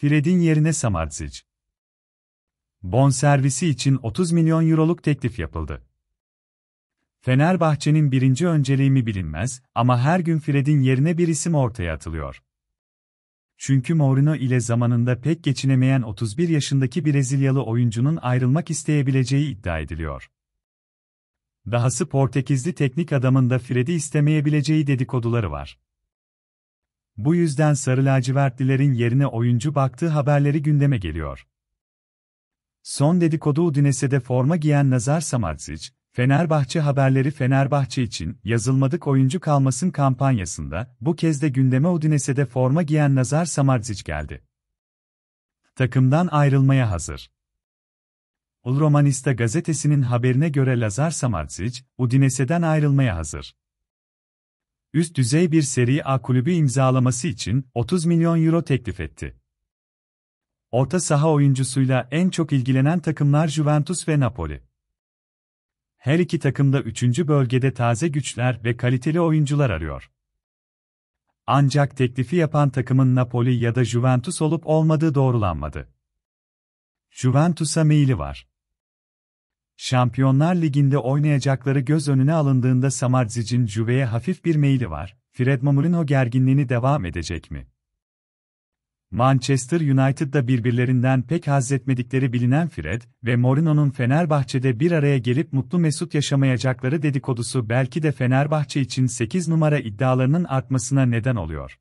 Fred'in yerine Samardzic. Bon servisi için 30 milyon euroluk teklif yapıldı. Fenerbahçe'nin birinci önceliği mi bilinmez ama her gün Fred'in yerine bir isim ortaya atılıyor. Çünkü Mourinho ile zamanında pek geçinemeyen 31 yaşındaki Brezilyalı oyuncunun ayrılmak isteyebileceği iddia ediliyor. Dahası Portekizli teknik adamın da Fred'i istemeyebileceği dedikoduları var. Bu yüzden sarı lacivertlilerin yerine oyuncu baktığı haberleri gündeme geliyor. Son dedikodu Udinese'de forma giyen Nazar Samadzic, Fenerbahçe haberleri Fenerbahçe için yazılmadık oyuncu kalmasın kampanyasında bu kez de gündeme Udinese'de forma giyen Nazar Samardzic geldi. Takımdan ayrılmaya hazır. Ulromanista gazetesinin haberine göre Lazar Samardzic, Udinese'den ayrılmaya hazır üst düzey bir seri A kulübü imzalaması için 30 milyon euro teklif etti. Orta saha oyuncusuyla en çok ilgilenen takımlar Juventus ve Napoli. Her iki takımda 3. bölgede taze güçler ve kaliteli oyuncular arıyor. Ancak teklifi yapan takımın Napoli ya da Juventus olup olmadığı doğrulanmadı. Juventus'a maili var. Şampiyonlar Ligi'nde oynayacakları göz önüne alındığında Samarzic'in Juve'ye hafif bir meyli var. Fred Mourinho gerginliğini devam edecek mi? Manchester United'da birbirlerinden pek haz etmedikleri bilinen Fred ve Mourinho'nun Fenerbahçe'de bir araya gelip mutlu mesut yaşamayacakları dedikodusu belki de Fenerbahçe için 8 numara iddialarının artmasına neden oluyor.